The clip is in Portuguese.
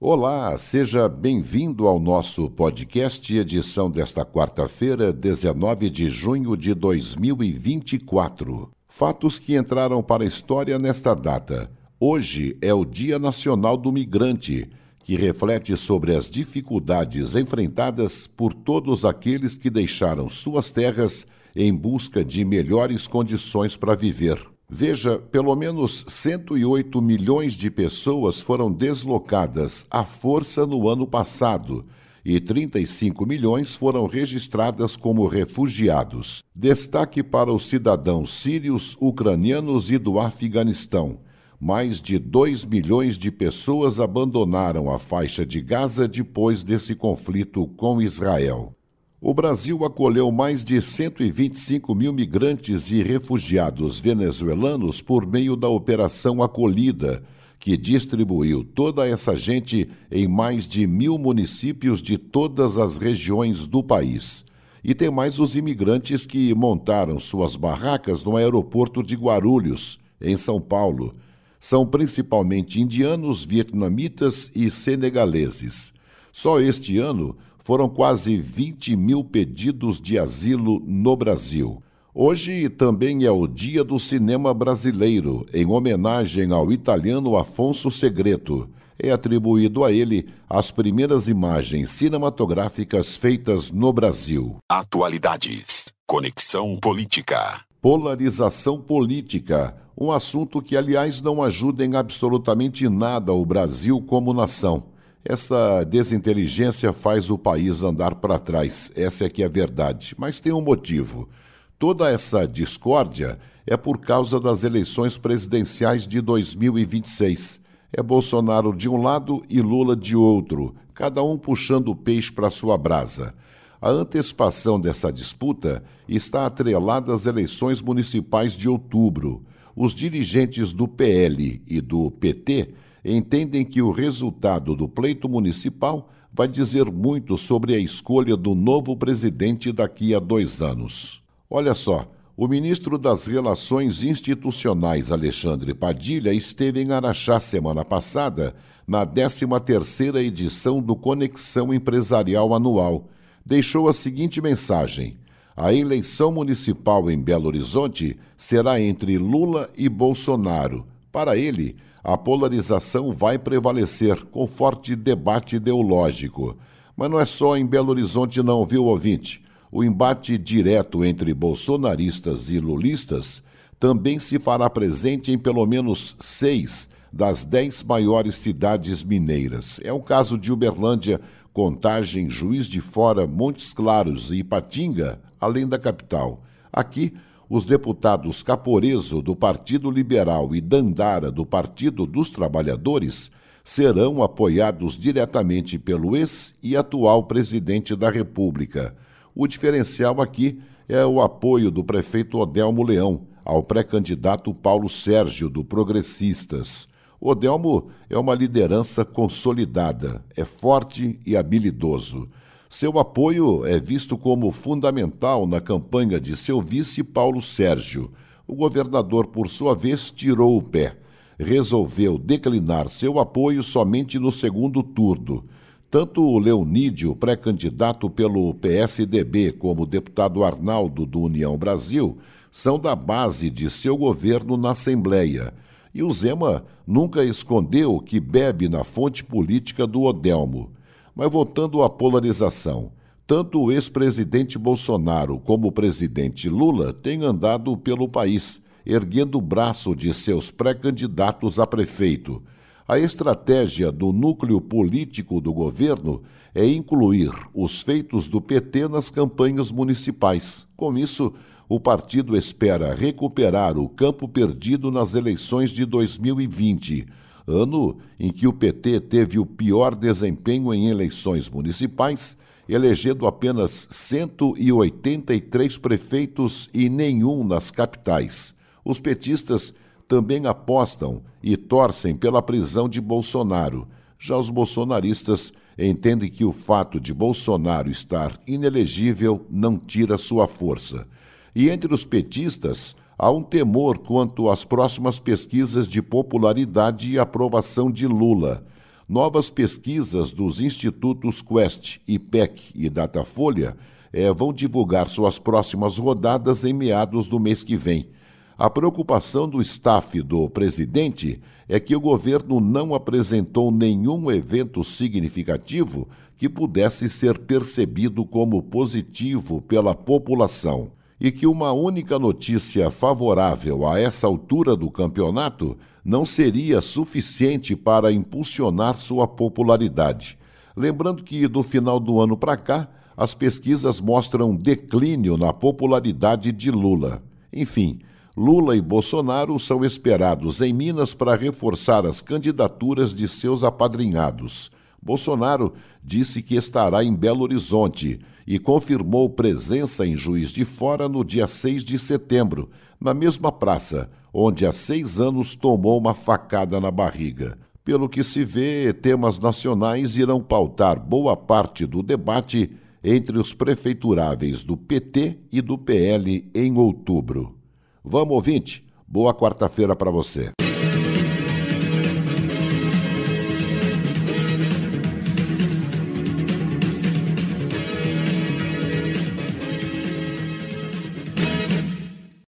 Olá, seja bem-vindo ao nosso podcast, edição desta quarta-feira, 19 de junho de 2024. Fatos que entraram para a história nesta data. Hoje é o Dia Nacional do Migrante, que reflete sobre as dificuldades enfrentadas por todos aqueles que deixaram suas terras em busca de melhores condições para viver. Veja, pelo menos 108 milhões de pessoas foram deslocadas à força no ano passado e 35 milhões foram registradas como refugiados. Destaque para os cidadãos sírios, ucranianos e do Afeganistão. Mais de 2 milhões de pessoas abandonaram a faixa de Gaza depois desse conflito com Israel o Brasil acolheu mais de 125 mil migrantes e refugiados venezuelanos por meio da Operação Acolhida, que distribuiu toda essa gente em mais de mil municípios de todas as regiões do país. E tem mais os imigrantes que montaram suas barracas no aeroporto de Guarulhos, em São Paulo. São principalmente indianos, vietnamitas e senegaleses. Só este ano, foram quase 20 mil pedidos de asilo no Brasil. Hoje também é o Dia do Cinema Brasileiro, em homenagem ao italiano Afonso Segreto. É atribuído a ele as primeiras imagens cinematográficas feitas no Brasil. Atualidades. Conexão Política. Polarização política. Um assunto que, aliás, não ajuda em absolutamente nada o Brasil como nação. Essa desinteligência faz o país andar para trás, essa é que é a verdade. Mas tem um motivo. Toda essa discórdia é por causa das eleições presidenciais de 2026. É Bolsonaro de um lado e Lula de outro, cada um puxando o peixe para sua brasa. A antecipação dessa disputa está atrelada às eleições municipais de outubro. Os dirigentes do PL e do PT entendem que o resultado do pleito municipal vai dizer muito sobre a escolha do novo presidente daqui a dois anos. Olha só, o ministro das Relações Institucionais, Alexandre Padilha, esteve em Araxá semana passada, na 13ª edição do Conexão Empresarial Anual. Deixou a seguinte mensagem: A eleição municipal em Belo Horizonte será entre Lula e Bolsonaro. Para ele, a polarização vai prevalecer com forte debate ideológico. Mas não é só em Belo Horizonte, não, viu, ouvinte? O embate direto entre bolsonaristas e lulistas também se fará presente em pelo menos seis das dez maiores cidades mineiras. É o caso de Uberlândia, Contagem, Juiz de Fora, Montes Claros e Ipatinga, além da capital. Aqui, os deputados Caporeso, do Partido Liberal, e Dandara, do Partido dos Trabalhadores, serão apoiados diretamente pelo ex e atual presidente da República. O diferencial aqui é o apoio do prefeito Odelmo Leão ao pré-candidato Paulo Sérgio, do Progressistas. Odelmo é uma liderança consolidada, é forte e habilidoso. Seu apoio é visto como fundamental na campanha de seu vice Paulo Sérgio. O governador, por sua vez, tirou o pé. Resolveu declinar seu apoio somente no segundo turno. Tanto o Leonídio, pré-candidato pelo PSDB, como o deputado Arnaldo do União Brasil, são da base de seu governo na Assembleia. E o Zema nunca escondeu que bebe na fonte política do Odelmo. Mas voltando à polarização, tanto o ex-presidente Bolsonaro como o presidente Lula têm andado pelo país, erguendo o braço de seus pré-candidatos a prefeito. A estratégia do núcleo político do governo é incluir os feitos do PT nas campanhas municipais. Com isso, o partido espera recuperar o campo perdido nas eleições de 2020 ano em que o PT teve o pior desempenho em eleições municipais, elegendo apenas 183 prefeitos e nenhum nas capitais. Os petistas também apostam e torcem pela prisão de Bolsonaro. Já os bolsonaristas entendem que o fato de Bolsonaro estar inelegível não tira sua força. E entre os petistas, há um temor quanto às próximas pesquisas de popularidade e aprovação de Lula. Novas pesquisas dos institutos Quest, IPEC e Datafolha eh, vão divulgar suas próximas rodadas em meados do mês que vem. A preocupação do staff do presidente é que o governo não apresentou nenhum evento significativo que pudesse ser percebido como positivo pela população e que uma única notícia favorável a essa altura do campeonato não seria suficiente para impulsionar sua popularidade. Lembrando que do final do ano para cá, as pesquisas mostram declínio na popularidade de Lula. Enfim, Lula e Bolsonaro são esperados em Minas para reforçar as candidaturas de seus apadrinhados. Bolsonaro disse que estará em Belo Horizonte e confirmou presença em Juiz de Fora no dia 6 de setembro, na mesma praça onde há seis anos tomou uma facada na barriga. Pelo que se vê, temas nacionais irão pautar boa parte do debate entre os prefeituráveis do PT e do PL em outubro. Vamos, ouvinte? Boa quarta-feira para você.